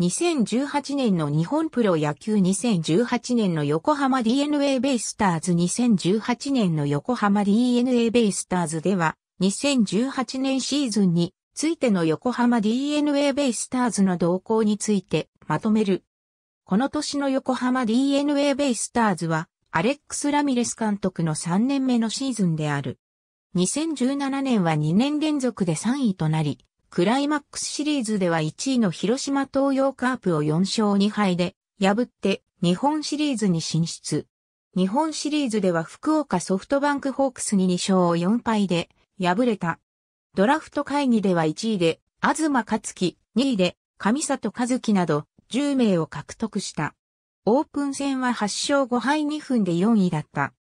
2018年の日本プロ野球2018年の横浜 DNA ベイスターズ2018年の横浜 DNA ベイスターズでは2018年シーズンについての横浜 DNA ベイスターズの動向についてまとめる。この年の横浜 DNA ベイスターズはアレックス・ラミレス監督の3年目のシーズンである。2017年は2年連続で3位となり、クライマックスシリーズでは1位の広島東洋カープを4勝2敗で破って日本シリーズに進出。日本シリーズでは福岡ソフトバンクホークスに2勝4敗で敗れた。ドラフト会議では1位で、東克樹、2位で、上里和樹など10名を獲得した。オープン戦は8勝5敗2分で4位だった。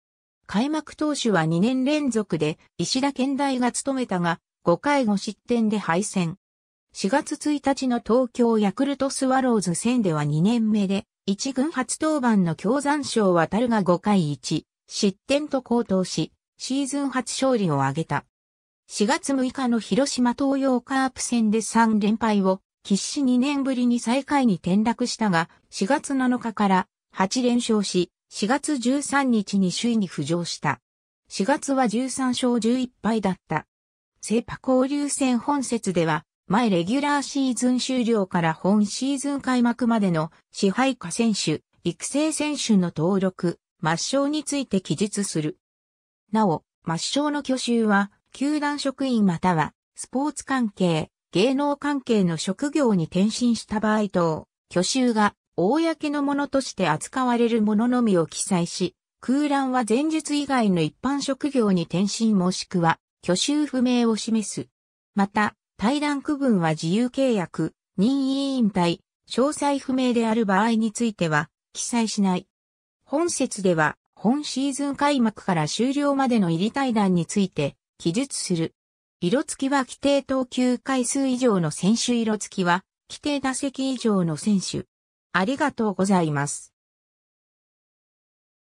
開幕投手は2年連続で石田健大が務めたが、5回5失点で敗戦。4月1日の東京ヤクルトスワローズ戦では2年目で、1軍初登板の京山賞渡るが5回1、失点と高騰し、シーズン初勝利を挙げた。4月6日の広島東洋カープ戦で3連敗を、必死2年ぶりに最下位に転落したが、4月7日から8連勝し、4月13日に首位に浮上した。4月は13勝11敗だった。セパ交流戦本節では、前レギュラーシーズン終了から本シーズン開幕までの支配下選手、育成選手の登録、抹消について記述する。なお、抹消の挙手は、球団職員または、スポーツ関係、芸能関係の職業に転身した場合等、挙手が、公のものとして扱われるもののみを記載し、空欄は前述以外の一般職業に転身もしくは、挙手不明を示す。また、対談区分は自由契約、任意委員会、詳細不明である場合については、記載しない。本説では、本シーズン開幕から終了までの入り対談について、記述する。色付きは規定投球回数以上の選手色付きは、規定打席以上の選手。ありがとうございます。